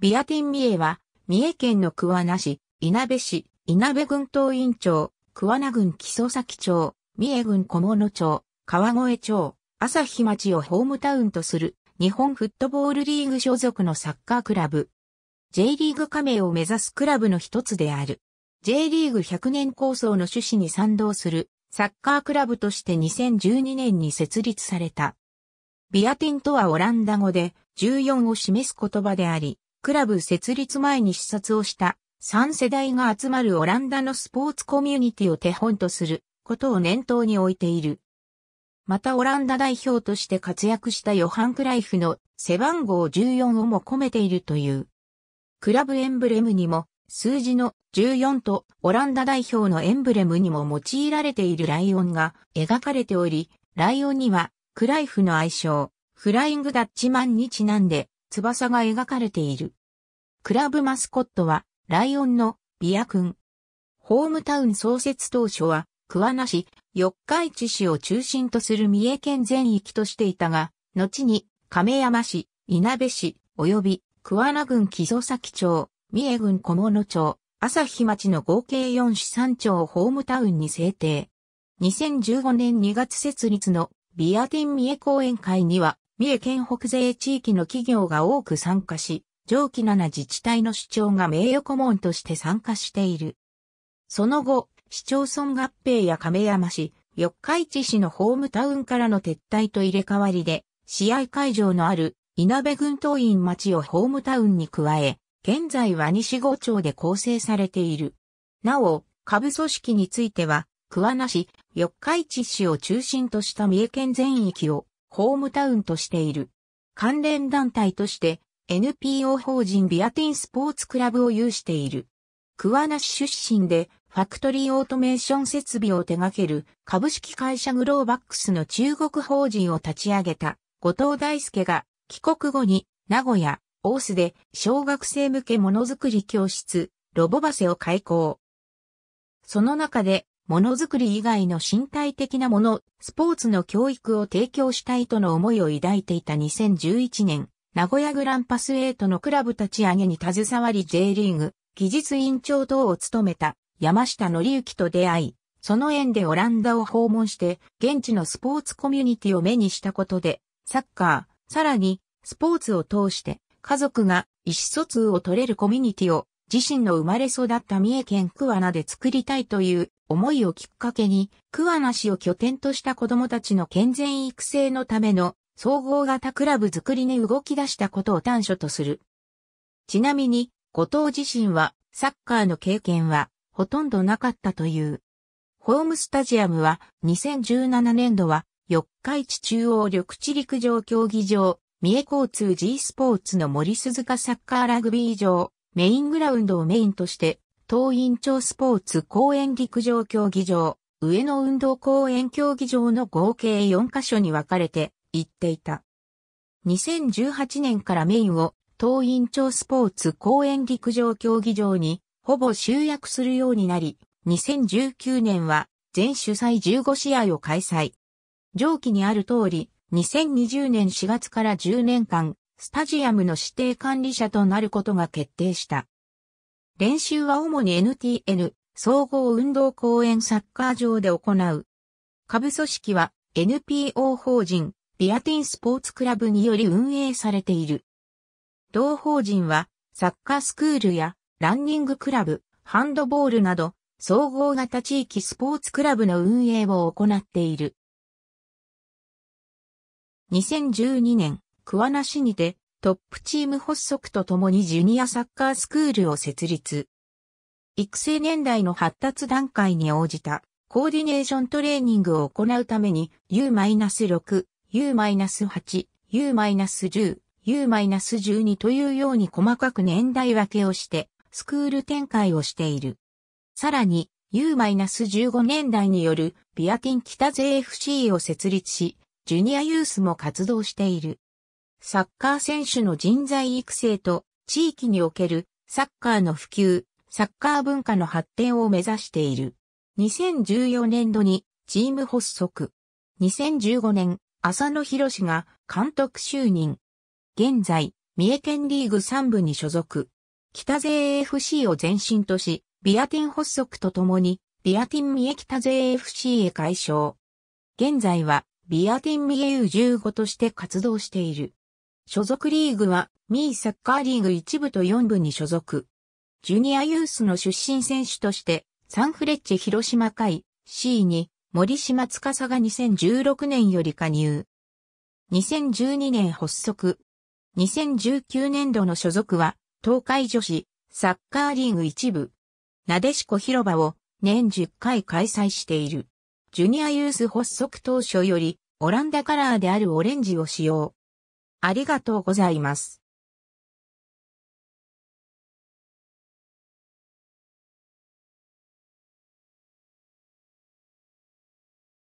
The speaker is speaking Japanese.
ビアティンミエは、三重県の桑名市、稲部市、稲部郡東院町、桑名郡木曽崎町、三重郡小物町、川越町、朝日町をホームタウンとする、日本フットボールリーグ所属のサッカークラブ。J リーグ加盟を目指すクラブの一つである。J リーグ100年構想の趣旨に賛同するサッカークラブとして2012年に設立された。ビアティンとはオランダ語で14を示す言葉であり、クラブ設立前に視察をした3世代が集まるオランダのスポーツコミュニティを手本とすることを念頭に置いている。またオランダ代表として活躍したヨハン・クライフの背番号14をも込めているという。クラブエンブレムにも数字の14とオランダ代表のエンブレムにも用いられているライオンが描かれており、ライオンにはクライフの愛称、フライングダッチマンにちなんで翼が描かれている。クラブマスコットは、ライオンのビア君。ホームタウン創設当初は、桑名市、四日市市を中心とする三重県全域としていたが、後に亀山市、稲部市、及び桑名郡木曽崎町、三重郡小物町、朝日町の合計4市3町をホームタウンに制定。2015年2月設立のビアテン三重公演会には三重県北西地域の企業が多く参加し、上記7自治体の主長が名誉顧問として参加している。その後、市町村合併や亀山市、四日市市のホームタウンからの撤退と入れ替わりで、試合会場のある稲部群島院町をホームタウンに加え、現在は西郷町で構成されている。なお、下部組織については、桑名市、四日市市を中心とした三重県全域をホームタウンとしている。関連団体として NPO 法人ビアティンスポーツクラブを有している。桑名市出身でファクトリーオートメーション設備を手掛ける株式会社グローバックスの中国法人を立ち上げた後藤大輔が帰国後に名古屋、大須で小学生向けものづくり教室ロボバセを開講。その中でものづくり以外の身体的なもの、スポーツの教育を提供したいとの思いを抱いていた2011年、名古屋グランパス8のクラブ立ち上げに携わり J リーグ、技術委員長等を務めた山下則之と出会い、その縁でオランダを訪問して、現地のスポーツコミュニティを目にしたことで、サッカー、さらに、スポーツを通して、家族が意思疎通を取れるコミュニティを、自身の生まれ育った三重県桑名で作りたいという思いをきっかけに、桑名市を拠点とした子供たちの健全育成のための総合型クラブ作りに動き出したことを端緒とする。ちなみに、後藤自身はサッカーの経験はほとんどなかったという。ホームスタジアムは2017年度は四日市中央緑地陸上競技場、三重交通 G スポーツの森鈴鹿サッカーラグビー場、メイングラウンドをメインとして東院町スポーツ公園陸上競技場、上野運動公園競技場の合計4カ所に分かれて行っていた。2018年からメインを東院町スポーツ公園陸上競技場にほぼ集約するようになり、2019年は全主催15試合を開催。上記にある通り、2020年4月から10年間、スタジアムの指定管理者となることが決定した。練習は主に NTN、総合運動公園サッカー場で行う。下部組織は NPO 法人、ビアティンスポーツクラブにより運営されている。同法人は、サッカースクールや、ランニングクラブ、ハンドボールなど、総合型地域スポーツクラブの運営を行っている。2012年、桑名市にて、トップチーム発足とともにジュニアサッカースクールを設立。育成年代の発達段階に応じたコーディネーショントレーニングを行うために U-6、U-8、U-10、U-12 というように細かく年代分けをしてスクール展開をしている。さらに U-15 年代によるビアキン北勢 FC を設立し、ジュニアユースも活動している。サッカー選手の人材育成と地域におけるサッカーの普及、サッカー文化の発展を目指している。2014年度にチーム発足。2015年、浅野博士が監督就任。現在、三重県リーグ3部に所属。北勢 FC を前身とし、ビアティン発足とともに、ビアティン三重北勢 FC へ改称。現在は、ビアティン三重 U15 として活動している。所属リーグは、ミーサッカーリーグ1部と4部に所属。ジュニアユースの出身選手として、サンフレッチェ広島会 C に森島司が2016年より加入。2012年発足。2019年度の所属は、東海女子サッカーリーグ1部。なでしこ広場を年10回開催している。ジュニアユース発足当初より、オランダカラーであるオレンジを使用。ありがとうございます。